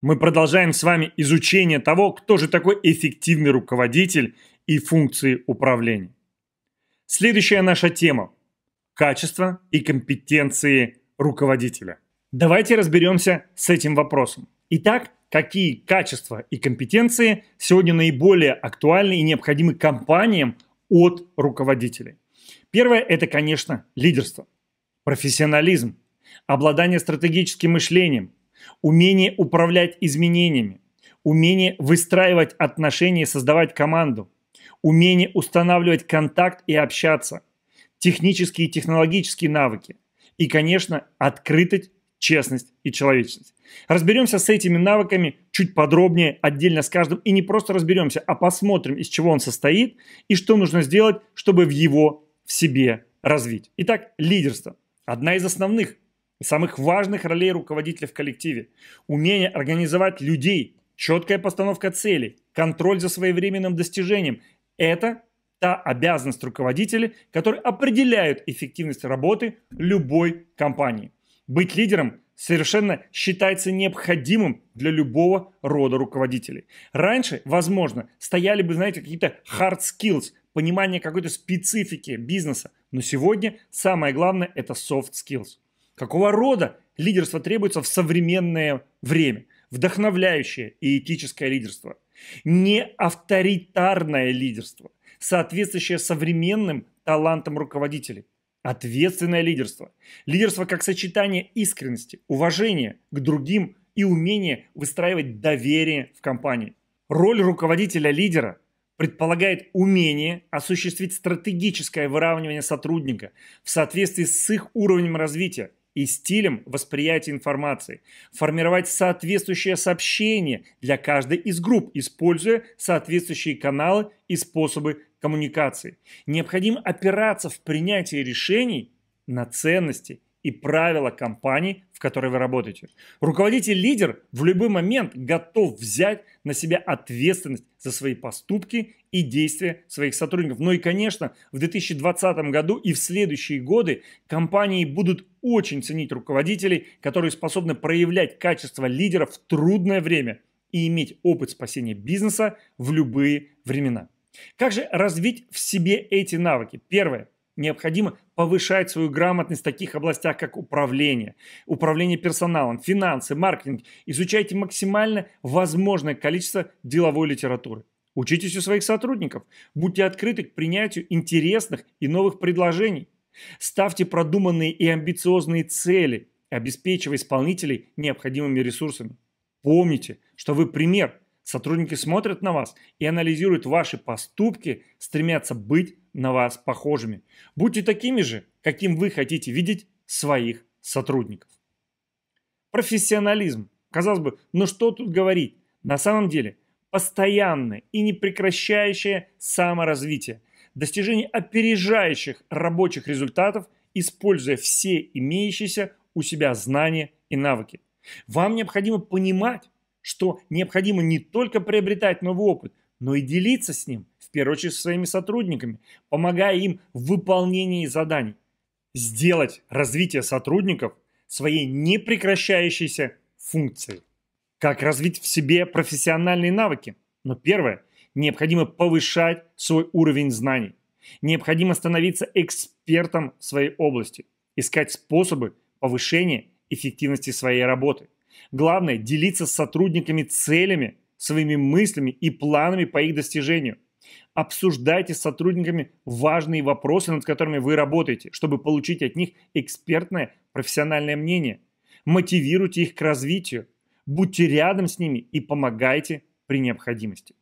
Мы продолжаем с вами изучение того, кто же такой эффективный руководитель и функции управления. Следующая наша тема – качество и компетенции руководителя. Давайте разберемся с этим вопросом. Итак, какие качества и компетенции сегодня наиболее актуальны и необходимы компаниям от руководителей? Первое – это, конечно, лидерство, профессионализм, обладание стратегическим мышлением, умение управлять изменениями, умение выстраивать отношения и создавать команду, умение устанавливать контакт и общаться, технические и технологические навыки и, конечно, открытость, честность и человечность. Разберемся с этими навыками чуть подробнее, отдельно с каждым. И не просто разберемся, а посмотрим, из чего он состоит и что нужно сделать, чтобы в его в себе развить. Итак, лидерство. Одна из основных и самых важных ролей руководителя в коллективе. Умение организовать людей, четкая постановка целей, контроль за своевременным достижением – это та обязанность руководителя, которая определяет эффективность работы любой компании. Быть лидером совершенно считается необходимым для любого рода руководителей. Раньше, возможно, стояли бы, знаете, какие-то hard skills, понимание какой-то специфики бизнеса, но сегодня самое главное – это soft skills – Какого рода лидерство требуется в современное время? Вдохновляющее и этическое лидерство. Не авторитарное лидерство, соответствующее современным талантам руководителей. Ответственное лидерство. Лидерство как сочетание искренности, уважения к другим и умения выстраивать доверие в компании. Роль руководителя-лидера предполагает умение осуществить стратегическое выравнивание сотрудника в соответствии с их уровнем развития, и стилем восприятия информации, формировать соответствующее сообщение для каждой из групп, используя соответствующие каналы и способы коммуникации. Необходимо опираться в принятии решений на ценности и правила компании, в которой вы работаете. Руководитель-лидер в любой момент готов взять на себя ответственность за свои поступки и действия своих сотрудников. Ну и, конечно, в 2020 году и в следующие годы компании будут очень ценить руководителей, которые способны проявлять качество лидера в трудное время и иметь опыт спасения бизнеса в любые времена. Как же развить в себе эти навыки? Первое – необходимо повышать свою грамотность в таких областях, как управление, управление персоналом, финансы, маркетинг. Изучайте максимально возможное количество деловой литературы. Учитесь у своих сотрудников. Будьте открыты к принятию интересных и новых предложений. Ставьте продуманные и амбициозные цели, обеспечивая исполнителей необходимыми ресурсами. Помните, что вы пример – Сотрудники смотрят на вас и анализируют ваши поступки, стремятся быть на вас похожими. Будьте такими же, каким вы хотите видеть своих сотрудников. Профессионализм. Казалось бы, но ну что тут говорить? На самом деле, постоянное и непрекращающее саморазвитие, достижение опережающих рабочих результатов, используя все имеющиеся у себя знания и навыки. Вам необходимо понимать, что необходимо не только приобретать новый опыт, но и делиться с ним, в первую очередь со своими сотрудниками, помогая им в выполнении заданий. Сделать развитие сотрудников своей непрекращающейся функцией. Как развить в себе профессиональные навыки? Но первое, необходимо повышать свой уровень знаний. Необходимо становиться экспертом в своей области, искать способы повышения эффективности своей работы – Главное – делиться с сотрудниками целями, своими мыслями и планами по их достижению. Обсуждайте с сотрудниками важные вопросы, над которыми вы работаете, чтобы получить от них экспертное профессиональное мнение. Мотивируйте их к развитию. Будьте рядом с ними и помогайте при необходимости.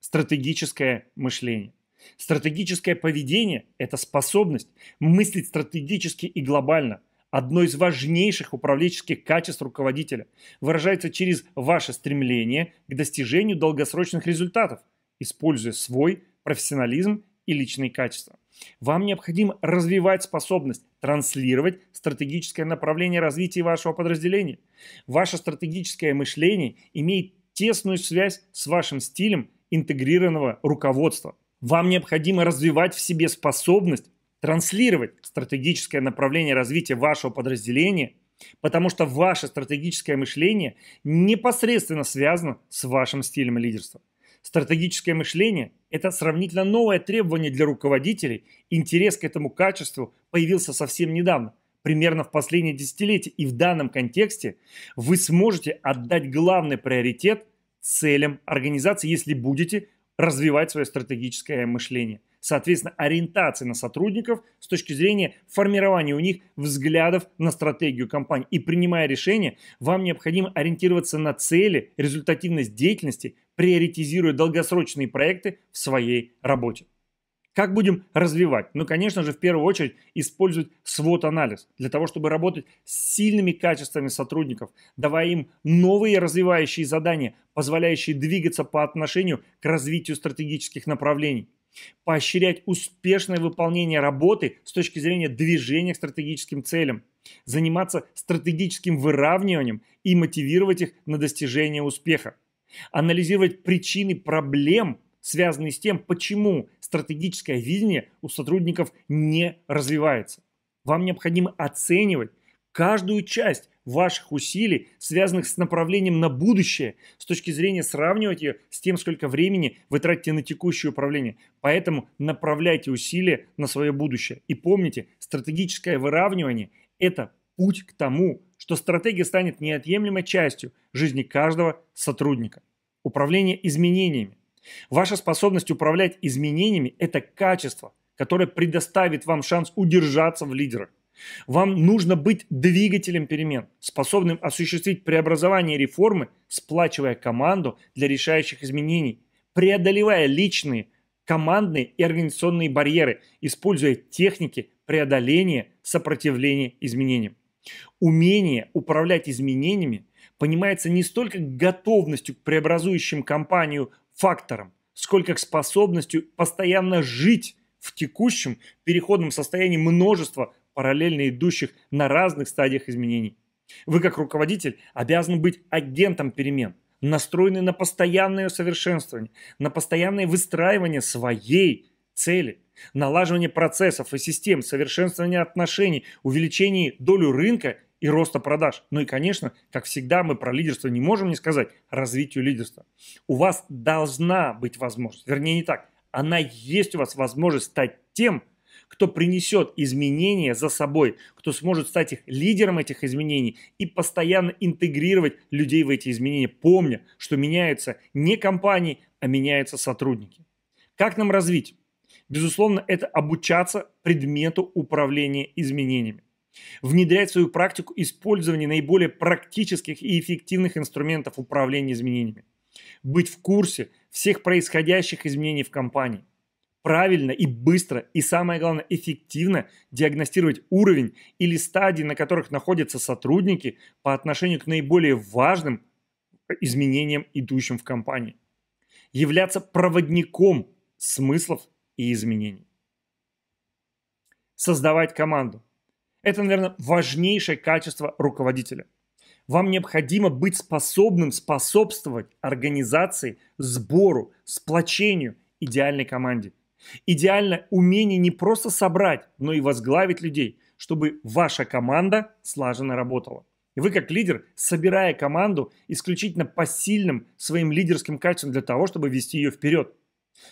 Стратегическое мышление. Стратегическое поведение – это способность мыслить стратегически и глобально – Одно из важнейших управленческих качеств руководителя выражается через ваше стремление к достижению долгосрочных результатов, используя свой профессионализм и личные качества. Вам необходимо развивать способность транслировать стратегическое направление развития вашего подразделения. Ваше стратегическое мышление имеет тесную связь с вашим стилем интегрированного руководства. Вам необходимо развивать в себе способность транслировать стратегическое направление развития вашего подразделения, потому что ваше стратегическое мышление непосредственно связано с вашим стилем лидерства. Стратегическое мышление – это сравнительно новое требование для руководителей. Интерес к этому качеству появился совсем недавно, примерно в последние десятилетия. И в данном контексте вы сможете отдать главный приоритет целям организации, если будете развивать свое стратегическое мышление – соответственно, ориентации на сотрудников с точки зрения формирования у них взглядов на стратегию компании. И принимая решения, вам необходимо ориентироваться на цели, результативность деятельности, приоритизируя долгосрочные проекты в своей работе. Как будем развивать? Ну, конечно же, в первую очередь использовать свод-анализ для того, чтобы работать с сильными качествами сотрудников, давая им новые развивающие задания, позволяющие двигаться по отношению к развитию стратегических направлений поощрять успешное выполнение работы с точки зрения движения к стратегическим целям, заниматься стратегическим выравниванием и мотивировать их на достижение успеха, анализировать причины проблем, связанные с тем, почему стратегическое видение у сотрудников не развивается. Вам необходимо оценивать каждую часть ваших усилий, связанных с направлением на будущее, с точки зрения сравнивать ее с тем, сколько времени вы тратите на текущее управление. Поэтому направляйте усилия на свое будущее. И помните, стратегическое выравнивание – это путь к тому, что стратегия станет неотъемлемой частью жизни каждого сотрудника. Управление изменениями. Ваша способность управлять изменениями – это качество, которое предоставит вам шанс удержаться в лидерах. Вам нужно быть двигателем перемен, способным осуществить преобразование реформы, сплачивая команду для решающих изменений, преодолевая личные, командные и организационные барьеры, используя техники преодоления сопротивления изменениям. Умение управлять изменениями понимается не столько готовностью к преобразующим компанию факторам, сколько к способностью постоянно жить в текущем переходном состоянии множества параллельно идущих на разных стадиях изменений. Вы, как руководитель, обязаны быть агентом перемен, настроены на постоянное совершенствование, на постоянное выстраивание своей цели, налаживание процессов и систем, совершенствование отношений, увеличение долю рынка и роста продаж. Ну и, конечно, как всегда, мы про лидерство не можем не сказать, развитию лидерства. У вас должна быть возможность, вернее не так, она есть у вас возможность стать тем, кто принесет изменения за собой, кто сможет стать их лидером этих изменений и постоянно интегрировать людей в эти изменения, помня, что меняются не компании, а меняются сотрудники. Как нам развить? Безусловно, это обучаться предмету управления изменениями. Внедрять в свою практику использование наиболее практических и эффективных инструментов управления изменениями. Быть в курсе всех происходящих изменений в компании – правильно и быстро, и самое главное, эффективно диагностировать уровень или стадии, на которых находятся сотрудники по отношению к наиболее важным изменениям, идущим в компании. Являться проводником смыслов и изменений. Создавать команду. Это, наверное, важнейшее качество руководителя. Вам необходимо быть способным способствовать организации, сбору, сплочению идеальной команде – Идеально умение не просто собрать, но и возглавить людей, чтобы ваша команда слаженно работала. И вы как лидер, собирая команду, исключительно посильным своим лидерским качествам для того, чтобы вести ее вперед.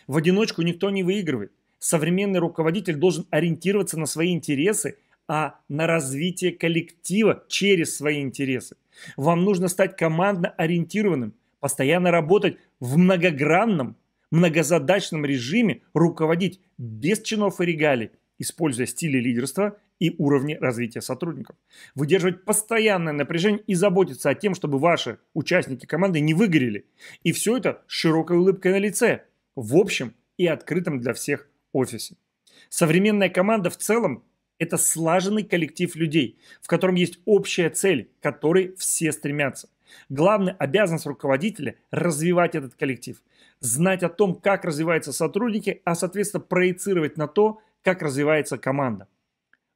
В одиночку никто не выигрывает. Современный руководитель должен ориентироваться на свои интересы, а на развитие коллектива через свои интересы. Вам нужно стать командно ориентированным, постоянно работать в многогранном многозадачном режиме руководить без чинов и регалий, используя стили лидерства и уровни развития сотрудников. Выдерживать постоянное напряжение и заботиться о том, чтобы ваши участники команды не выгорели. И все это с широкой улыбкой на лице, в общем и открытом для всех офисе. Современная команда в целом – это слаженный коллектив людей, в котором есть общая цель, к которой все стремятся – Главная обязанность руководителя – развивать этот коллектив, знать о том, как развиваются сотрудники, а, соответственно, проецировать на то, как развивается команда.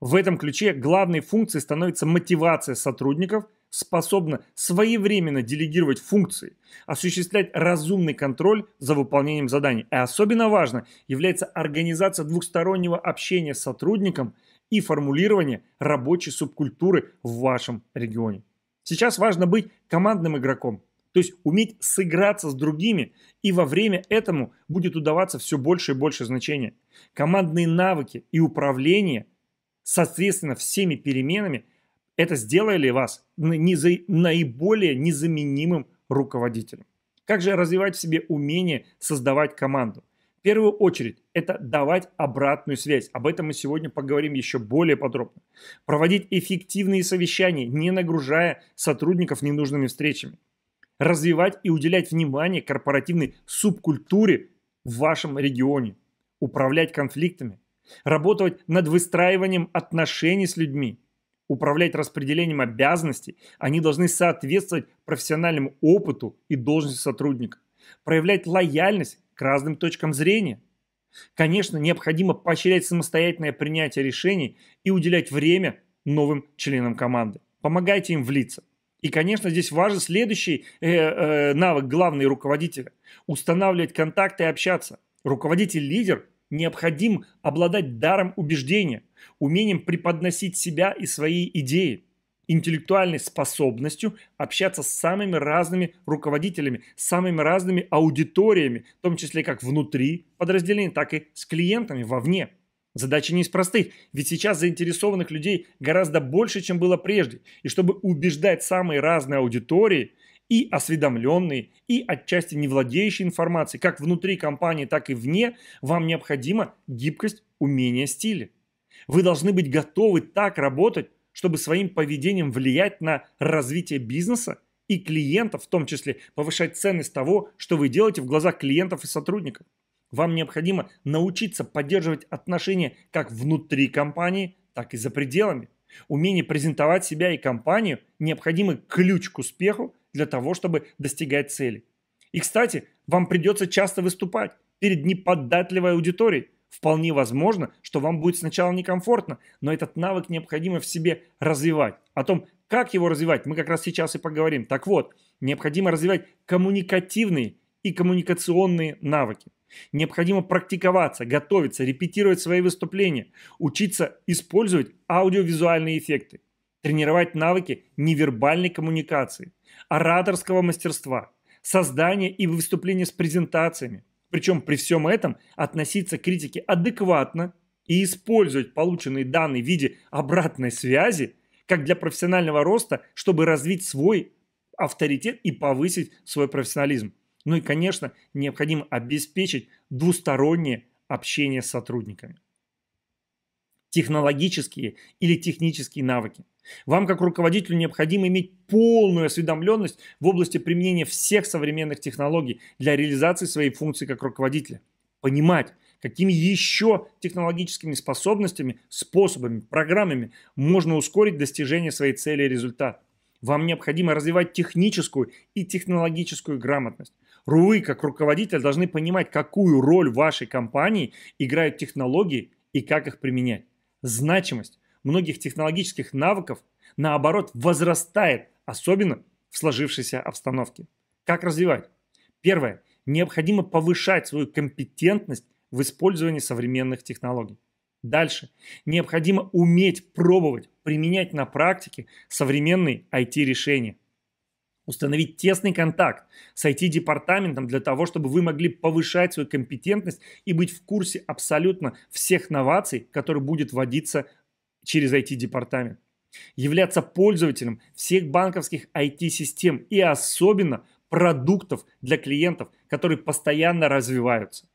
В этом ключе главной функцией становится мотивация сотрудников, способна своевременно делегировать функции, осуществлять разумный контроль за выполнением заданий. И особенно важно является организация двухстороннего общения с сотрудником и формулирование рабочей субкультуры в вашем регионе. Сейчас важно быть командным игроком, то есть уметь сыграться с другими, и во время этому будет удаваться все больше и больше значения. Командные навыки и управление, соответственно, всеми переменами, это сделали вас наиболее незаменимым руководителем. Как же развивать в себе умение создавать команду – первую очередь это давать обратную связь. Об этом мы сегодня поговорим еще более подробно. Проводить эффективные совещания, не нагружая сотрудников ненужными встречами. Развивать и уделять внимание корпоративной субкультуре в вашем регионе. Управлять конфликтами. Работать над выстраиванием отношений с людьми. Управлять распределением обязанностей. Они должны соответствовать профессиональному опыту и должности сотрудника проявлять лояльность к разным точкам зрения. Конечно, необходимо поощрять самостоятельное принятие решений и уделять время новым членам команды. Помогайте им влиться. И, конечно, здесь важен следующий э, э, навык главный руководителя – устанавливать контакты и общаться. Руководитель-лидер необходим обладать даром убеждения, умением преподносить себя и свои идеи интеллектуальной способностью общаться с самыми разными руководителями, с самыми разными аудиториями, в том числе как внутри подразделений, так и с клиентами вовне. Задача не из простых, ведь сейчас заинтересованных людей гораздо больше, чем было прежде. И чтобы убеждать самые разные аудитории, и осведомленные, и отчасти не владеющие информацией, как внутри компании, так и вне, вам необходима гибкость, умение, стиля. Вы должны быть готовы так работать, чтобы своим поведением влиять на развитие бизнеса и клиентов, в том числе повышать ценность того, что вы делаете в глазах клиентов и сотрудников. Вам необходимо научиться поддерживать отношения как внутри компании, так и за пределами. Умение презентовать себя и компанию – необходимый ключ к успеху для того, чтобы достигать цели. И, кстати, вам придется часто выступать перед неподатливой аудиторией, Вполне возможно, что вам будет сначала некомфортно, но этот навык необходимо в себе развивать. О том, как его развивать, мы как раз сейчас и поговорим. Так вот, необходимо развивать коммуникативные и коммуникационные навыки. Необходимо практиковаться, готовиться, репетировать свои выступления, учиться использовать аудиовизуальные эффекты, тренировать навыки невербальной коммуникации, ораторского мастерства, создания и выступления с презентациями, причем при всем этом относиться к критике адекватно и использовать полученные данные в виде обратной связи, как для профессионального роста, чтобы развить свой авторитет и повысить свой профессионализм. Ну и, конечно, необходимо обеспечить двустороннее общение с сотрудниками. Технологические или технические навыки – вам, как руководителю, необходимо иметь полную осведомленность в области применения всех современных технологий для реализации своей функции как руководителя. Понимать, какими еще технологическими способностями, способами, программами можно ускорить достижение своей цели и результата. Вам необходимо развивать техническую и технологическую грамотность. Вы, как руководитель, должны понимать, какую роль в вашей компании играют технологии и как их применять. Значимость многих технологических навыков, наоборот, возрастает, особенно в сложившейся обстановке. Как развивать? Первое. Необходимо повышать свою компетентность в использовании современных технологий. Дальше. Необходимо уметь пробовать, применять на практике современные IT-решения. Установить тесный контакт с IT-департаментом для того, чтобы вы могли повышать свою компетентность и быть в курсе абсолютно всех новаций, которые будет вводиться через IT-департамент, являться пользователем всех банковских IT-систем и особенно продуктов для клиентов, которые постоянно развиваются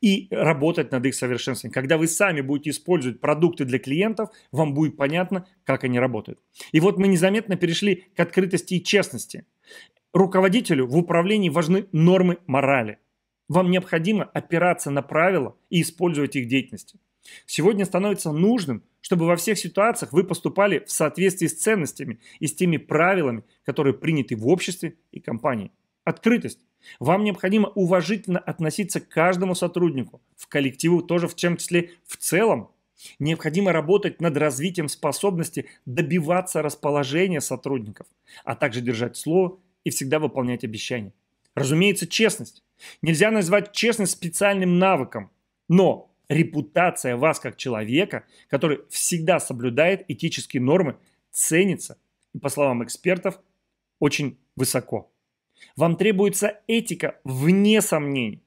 и работать над их совершенствованием. Когда вы сами будете использовать продукты для клиентов, вам будет понятно, как они работают. И вот мы незаметно перешли к открытости и честности. Руководителю в управлении важны нормы морали. Вам необходимо опираться на правила и использовать их деятельность сегодня становится нужным, чтобы во всех ситуациях вы поступали в соответствии с ценностями и с теми правилами, которые приняты в обществе и компании. Открытость. Вам необходимо уважительно относиться к каждому сотруднику, в коллективу тоже, в том числе в целом. Необходимо работать над развитием способности добиваться расположения сотрудников, а также держать слово и всегда выполнять обещания. Разумеется, честность. Нельзя назвать честность специальным навыком, но репутация вас как человека, который всегда соблюдает этические нормы, ценится и, по словам экспертов, очень высоко. Вам требуется этика вне сомнений.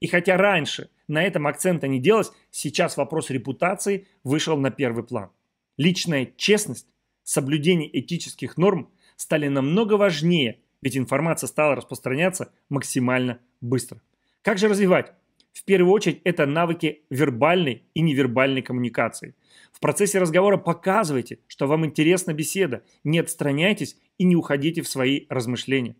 И хотя раньше на этом акцента не делалось, сейчас вопрос репутации вышел на первый план. Личная честность, соблюдение этических норм стали намного важнее, ведь информация стала распространяться максимально быстро. Как же развивать в первую очередь это навыки вербальной и невербальной коммуникации. В процессе разговора показывайте, что вам интересна беседа, не отстраняйтесь и не уходите в свои размышления.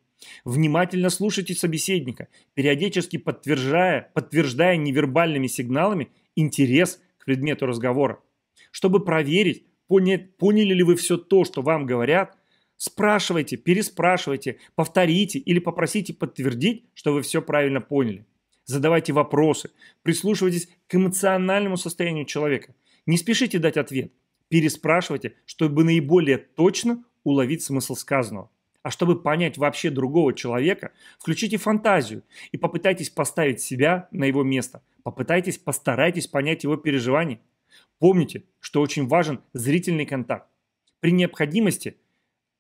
Внимательно слушайте собеседника, периодически подтверждая, подтверждая невербальными сигналами интерес к предмету разговора. Чтобы проверить, поняли ли вы все то, что вам говорят, спрашивайте, переспрашивайте, повторите или попросите подтвердить, что вы все правильно поняли задавайте вопросы, прислушивайтесь к эмоциональному состоянию человека. Не спешите дать ответ, переспрашивайте, чтобы наиболее точно уловить смысл сказанного. А чтобы понять вообще другого человека, включите фантазию и попытайтесь поставить себя на его место. Попытайтесь, постарайтесь понять его переживания. Помните, что очень важен зрительный контакт. При необходимости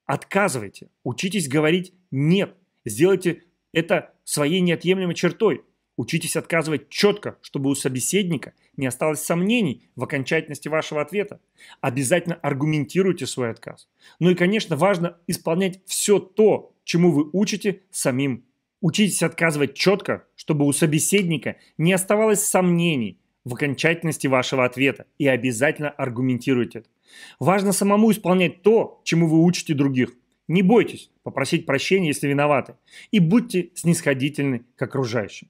отказывайте, учитесь говорить «нет», сделайте это своей неотъемлемой чертой. Учитесь отказывать четко, чтобы у собеседника не осталось сомнений в окончательности вашего ответа. Обязательно аргументируйте свой отказ. Ну и, конечно, важно исполнять все то, чему вы учите самим. Учитесь отказывать четко, чтобы у собеседника не оставалось сомнений в окончательности вашего ответа и обязательно аргументируйте это. Важно самому исполнять то, чему вы учите других. Не бойтесь попросить прощения, если виноваты, и будьте снисходительны к окружающим.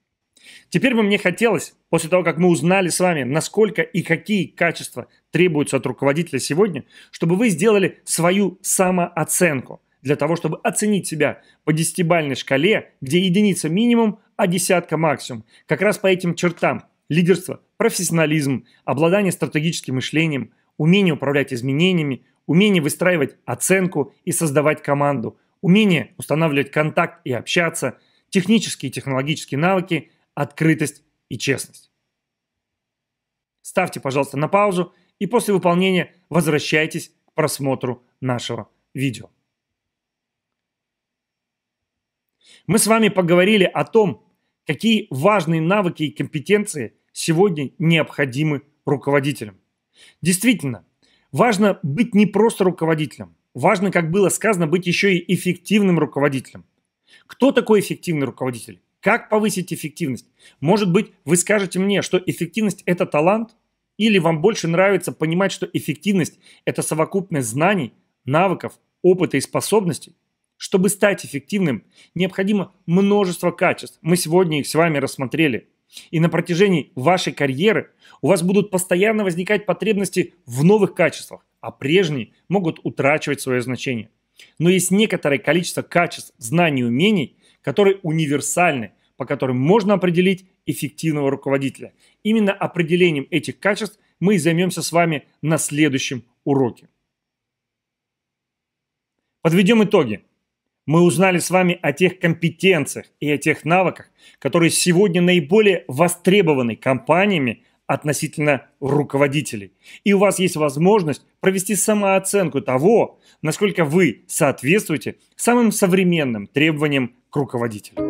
Теперь бы мне хотелось, после того, как мы узнали с вами, насколько и какие качества требуются от руководителя сегодня, чтобы вы сделали свою самооценку для того, чтобы оценить себя по десятибальной шкале, где единица минимум, а десятка максимум. Как раз по этим чертам – лидерство, профессионализм, обладание стратегическим мышлением, умение управлять изменениями, умение выстраивать оценку и создавать команду, умение устанавливать контакт и общаться, технические и технологические навыки – открытость и честность. Ставьте, пожалуйста, на паузу и после выполнения возвращайтесь к просмотру нашего видео. Мы с вами поговорили о том, какие важные навыки и компетенции сегодня необходимы руководителям. Действительно, важно быть не просто руководителем, важно, как было сказано, быть еще и эффективным руководителем. Кто такой эффективный руководитель? Как повысить эффективность? Может быть, вы скажете мне, что эффективность – это талант? Или вам больше нравится понимать, что эффективность – это совокупность знаний, навыков, опыта и способностей? Чтобы стать эффективным, необходимо множество качеств. Мы сегодня их с вами рассмотрели. И на протяжении вашей карьеры у вас будут постоянно возникать потребности в новых качествах, а прежние могут утрачивать свое значение. Но есть некоторое количество качеств, знаний и умений, которые универсальны, по которым можно определить эффективного руководителя. Именно определением этих качеств мы и займемся с вами на следующем уроке. Подведем итоги. Мы узнали с вами о тех компетенциях и о тех навыках, которые сегодня наиболее востребованы компаниями относительно руководителей. И у вас есть возможность провести самооценку того, насколько вы соответствуете самым современным требованиям к руководителю.